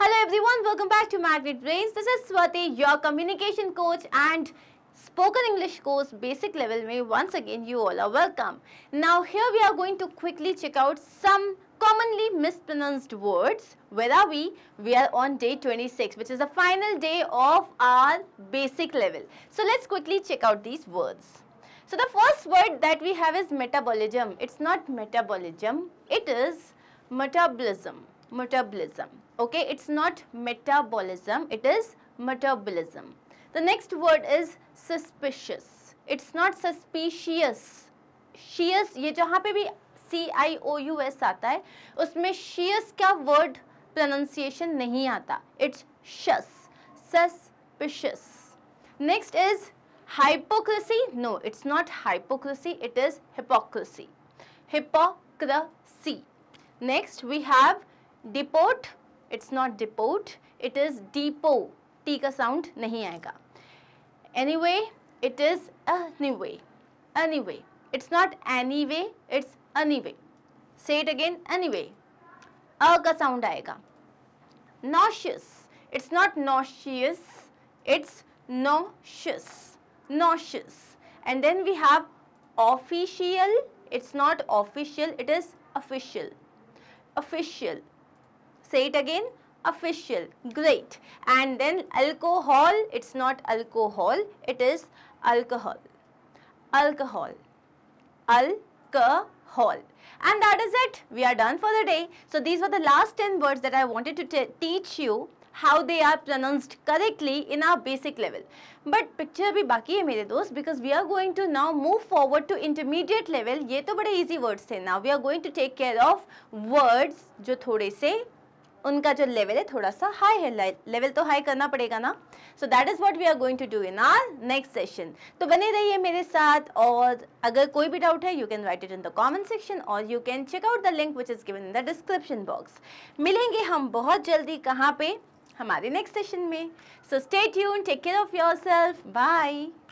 Hello everyone, welcome back to Magnet Brains. This is Swati, your communication coach and spoken English course basic level may once again you all are welcome. Now here we are going to quickly check out some commonly mispronounced words. Where are we? We are on day 26 which is the final day of our basic level. So let's quickly check out these words. So the first word that we have is metabolism. It's not metabolism, it is metabolism. Metabolism. okay it's not metabolism it is metabolism the next word is suspicious it's not suspicious shears ये जहाँ पे भी सी आई ओ U S आता है उसमें shears का word pronunciation नहीं आता it's sus suspicious next is hypocrisy no it's not hypocrisy it is hypocrisy hypocrisy next we have deport it's not depot, it is depot. T sound nahi aega. Anyway, it is anyway. Anyway. It's not anyway, it's anyway. Say it again, anyway. A sound aega. Nauseous. It's not nauseous, it's nauseous. Nauseous. And then we have official. It's not official, it is official. Official. Say it again. Official. Great. And then alcohol. It's not alcohol. It is alcohol. Alcohol. Alcohol. And that is it. We are done for the day. So these were the last 10 words that I wanted to teach you how they are pronounced correctly in our basic level. But picture भी baki hai mere dost because we are going to now move forward to intermediate level. Ye to bade easy words the. Now we are going to take care of words jo thode se. उनका जो level है थोड़ा सा high है level तो high करना पड़ेगा ना so that is what we are going to do in our next session तो बने रहिए मेरे साथ और अगर कोई भी डाउट है you can write it in the comment section और you can check out the link which is given in the description box मिलेंगे हम बहुत जल्दी कहाँ पे हमारे नेक्स्ट सेशन में so stay tune take care of yourself bye